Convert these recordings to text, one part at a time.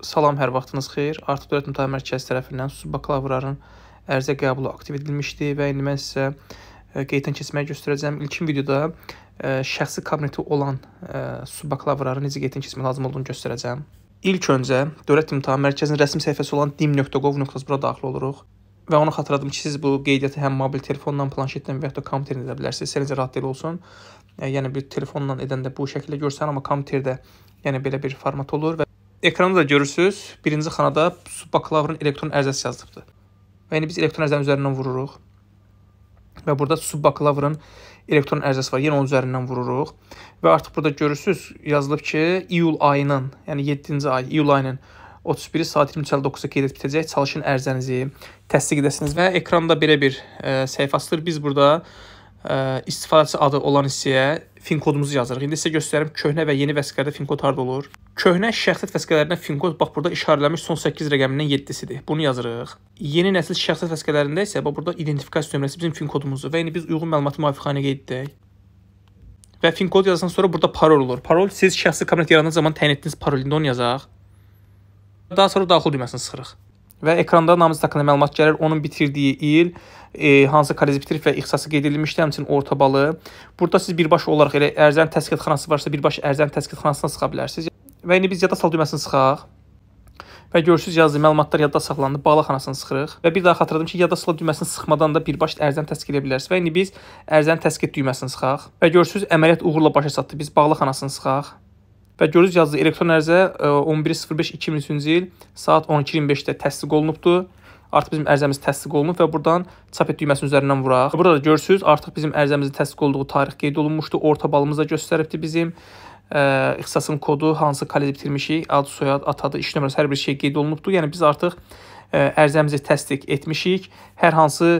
Salam, hər vaxtınız xeyir. Artıq Dövlət Mütahim Mərkəzi tərəfindən susuz bakalavraların ərizə qəbulu aktiv edilmişdi və indi mən sizə e, qeydən keçməyi göstərəcəm. İlkin videoda e, şəxsi kabineti olan e, susuz bakalavraların necə qeydən keçmək lazım olduğunu göstərəcəm. İlk öncə Dövlət İmtahan Mərkəzinin rəsmi səhifəsi olan dim.gov.bura daxil oluruq və onu xatırladım ki, siz bu qeydiyyatı həm mobil telefondan, planşetdən və ya da kompüterdən edə bilərsiniz. Sizə necə rahat deyil olsun. Yəni bir telefonla edəndə bu şəkildə görsən, amma kompüterdə yəni belə bir format olur və Ekranda da görürsüz, birinci xanada subbakalavrın elektron ərizəsi yazılıbdır. Və yəni biz elektron ərizənin üzərindən vururuq. Və burada subbakalavrın elektron ərizəsi var. Yenə onun üzərindən vururuq. Və artıq burada görürsüz, yazılıb ki, iyul ayının, yəni 7-ci ay, iyul ayının 31 saat 23:59-a qeyd edib bitəcək. Çalışın ərizənizi təsdiq edəsiniz və ekranda belə bir ə, e, səhifə açılır. Biz burada ə, e, istifadəçi adı olan hissəyə fin kodumuzu yazırıq. İndi sizə göstərim köhnə və yeni vəsiqələrdə fin kod harda olur. Köhnə şəxsiyyət vəsiqələrinə fin kod bax burada işarələnmiş son 8 rəqəmindən 7-sidir. Bunu yazırıq. Yeni nəsil şəxsiyyət vəsiqələrində isə bax burada identifikasiya nömrəsi bizim fin kodumuzdur və indi yəni biz uyğun məlumatı müvafiqxanaya qeyd edək. Və fin kod yazdıqdan sonra burada parol olur. Parol siz şəxsi kabinet yaradan zaman təyin etdiyiniz parol. İndi onu yazaq. Daha sonra daxil düyməsini sıxırıq və ekranda namizəd haqqında məlumat gəlir. Onun bitirdiyi il, e, hansı kolleci bitirib və ixtisası qeyd edilmişdir, həmçinin orta balı. Burada siz birbaşa olaraq elə ərzənin təsqiqatxanası varsa, birbaşa ərzənin təsqiqatxanasına sıxa bilərsiniz. Və indi biz yadda sal düyməsini sıxaq. Və görürsüz yazdı məlumatlar yadda saxlandı. Bağla xanasını sıxırıq və bir daha xatırladım ki, yadda sal düyməsini sıxmadan da birbaşa ərzəni təsdiq edə bilərsiniz. Və indi biz ərzəni təsdiq düyməsini sıxaq və görürsüz əməliyyat uğurla başa çatdı. Biz bağla xanasını sıxaq. Və görürüz yazılı elektron ərizə 11.05.2003-cü e, il saat 12:25-də təsdiq olunubdur. Artıq bizim ərizəmiz təsdiq olunub və buradan çap et düyməsinin üzərindən vuraq. Burada da görürsüz, artıq bizim ərizəmizin təsdiq olduğu tarix qeyd olunmuşdu. Orta balımız da göstəribdi bizim ə, e, ixtisasın kodu, hansı kolleci bitirmişik, ad, soyad, atadı, iş nömrəsi hər bir şey qeyd olunubdu. Yəni biz artıq ərizəmizi təsdiq etmişik. Hər hansı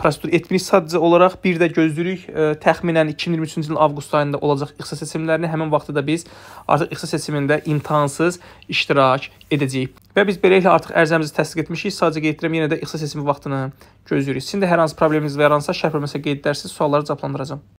prosedur etmiş sadəcə olaraq bir də gözləyirik təxminən 2023-cü ilin avqust ayında olacaq ixtisas seçimlərini. Həmin vaxtda da biz artıq ixtisas seçimində imtahansız iştirak edəcəyik. Və biz beləliklə artıq ərizəmizi təsdiq etmişik. Sadəcə qeyd edirəm, yenə də ixtisas seçimi vaxtını gözləyirik. Sizin də hər hansı probleminiz yaransa, şərh bölməsində qeyd edərsiniz, sualları cavablandıracağam.